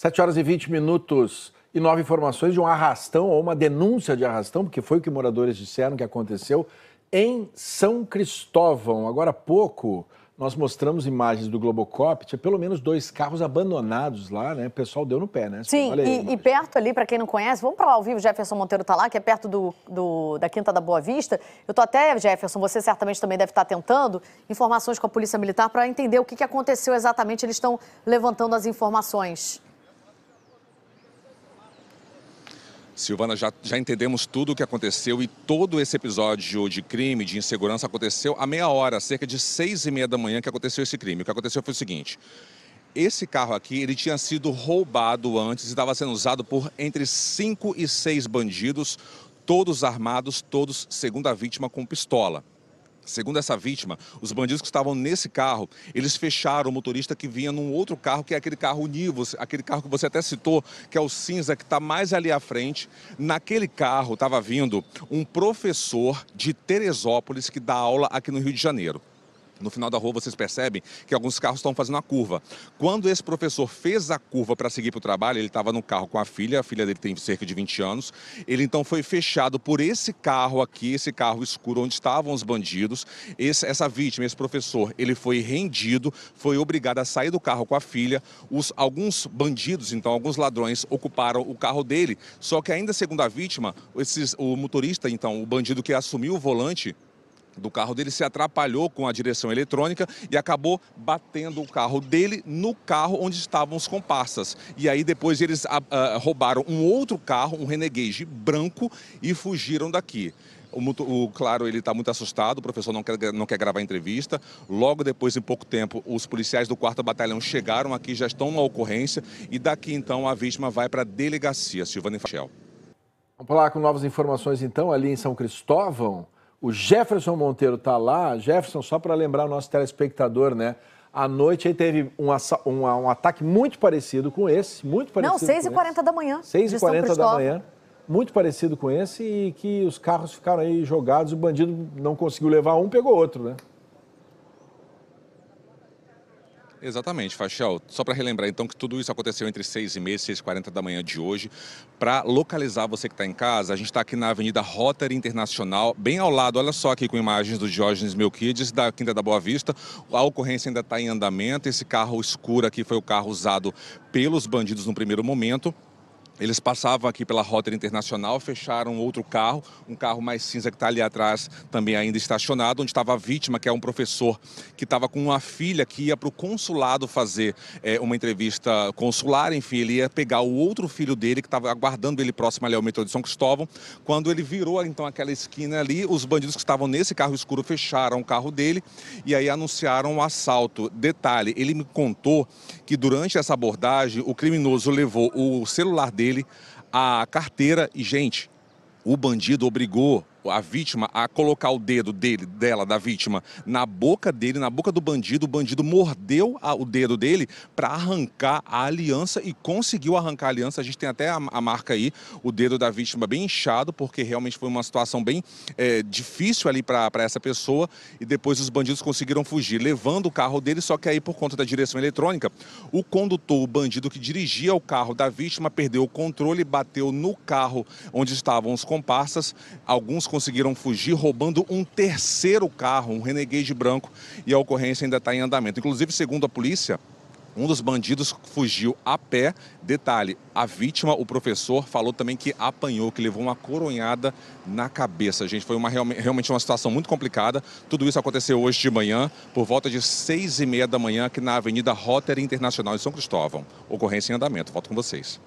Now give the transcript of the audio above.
7 horas e 20 minutos e nove informações de um arrastão ou uma denúncia de arrastão, porque foi o que moradores disseram que aconteceu em São Cristóvão. Agora há pouco nós mostramos imagens do Globocop, tinha pelo menos dois carros abandonados lá, né? O pessoal deu no pé, né? Sim, e, e, perto ali, para quem não conhece, vamos para lá ao vivo, Jefferson Monteiro está lá, que é perto do, do, da Quinta da Boa Vista. Eu tô até, Jefferson, você certamente também deve estar tá tentando informações com a Polícia Militar para entender o que, que aconteceu exatamente. Eles estão levantando as informações. Silvana, já, já entendemos tudo o que aconteceu e todo esse episódio de crime, de insegurança, aconteceu à meia hora, cerca de seis e meia da manhã que aconteceu esse crime. O que aconteceu foi o seguinte, esse carro aqui, ele tinha sido roubado antes e estava sendo usado por entre cinco e seis bandidos, todos armados, todos, segundo a vítima, com pistola. Segundo essa vítima, os bandidos que estavam nesse carro, eles fecharam o motorista que vinha num outro carro, que é aquele carro Nivos, aquele carro que você até citou, que é o cinza, que está mais ali à frente. Naquele carro estava vindo um professor de Teresópolis que dá aula aqui no Rio de Janeiro no final da rua vocês percebem que alguns carros estão fazendo a curva. Quando esse professor fez a curva para seguir para o trabalho, ele estava no carro com a filha, a filha dele tem cerca de 20 anos. Ele então foi fechado por esse carro aqui, esse carro escuro onde estavam os bandidos. Esse, essa vítima, esse professor, ele foi rendido, foi obrigado a sair do carro com a filha. Os, alguns bandidos, então, alguns ladrões ocuparam o carro dele. Só que ainda segundo a vítima, esses, o motorista, então, o bandido que assumiu o volante, do carro dele se atrapalhou com a direção eletrônica e acabou batendo o carro dele no carro onde estavam os comparsas. E aí depois eles ah, ah, roubaram um outro carro, um Renegade branco, e fugiram daqui. O, o, claro, ele está muito assustado, o professor não quer, não quer gravar a entrevista. Logo depois, em pouco tempo, os policiais do 4 Batalhão chegaram aqui, já estão na ocorrência, e daqui então a vítima vai para a delegacia. Silvana Fachel. Vamos lá com novas informações então, ali em São Cristóvão. O Jefferson Monteiro está lá. Jefferson, só para lembrar o nosso telespectador, né? À noite aí teve um, um, um ataque muito parecido com esse, muito parecido. Não, 6h40 da manhã. 6h40 da manhã. Muito parecido com esse e que os carros ficaram aí jogados, o bandido não conseguiu levar um, pegou outro, né? Exatamente, Fachel. Só para relembrar, então, que tudo isso aconteceu entre 6 e meia e 6h40 da manhã de hoje. Para localizar você que está em casa, a gente está aqui na Avenida Rotary Internacional, bem ao lado, olha só aqui com imagens do Diógenes Melquides, da Quinta da Boa Vista. A ocorrência ainda está em andamento. Esse carro escuro aqui foi o carro usado pelos bandidos no primeiro momento. Eles passavam aqui pela rota internacional, fecharam outro carro, um carro mais cinza que está ali atrás, também ainda estacionado, onde estava a vítima, que é um professor que estava com uma filha que ia para o consulado fazer é, uma entrevista consular. Enfim, ele ia pegar o outro filho dele, que estava aguardando ele próximo ali ao metrô de São Cristóvão. Quando ele virou, então, aquela esquina ali, os bandidos que estavam nesse carro escuro fecharam o carro dele e aí anunciaram o um assalto. Detalhe, ele me contou que durante essa abordagem, o criminoso levou o celular dele dele a carteira e, gente, o bandido obrigou a vítima a colocar o dedo dele, dela, da vítima, na boca dele, na boca do bandido. O bandido mordeu a, o dedo dele para arrancar a aliança e conseguiu arrancar a aliança. A gente tem até a, a, marca aí, o dedo da vítima bem inchado, porque realmente foi uma situação bem é, difícil ali para essa pessoa. E depois os bandidos conseguiram fugir, levando o carro dele, só que aí, por conta da direção eletrônica, o condutor, o bandido que dirigia o carro da vítima, perdeu o controle, bateu no carro onde estavam os comparsas. Alguns conseguiram fugir roubando um terceiro carro, um Renegade branco, e a ocorrência ainda está em andamento. Inclusive, segundo a polícia, um dos bandidos fugiu a pé. Detalhe: a vítima, o professor, falou também que apanhou, que levou uma coronhada na cabeça. Gente, foi uma, realmente uma situação muito complicada. Tudo isso aconteceu hoje de manhã, por volta de seis e meia da manhã, aqui na Avenida Rotary Internacional em São Cristóvão. Ocorrência em andamento. Volto com vocês.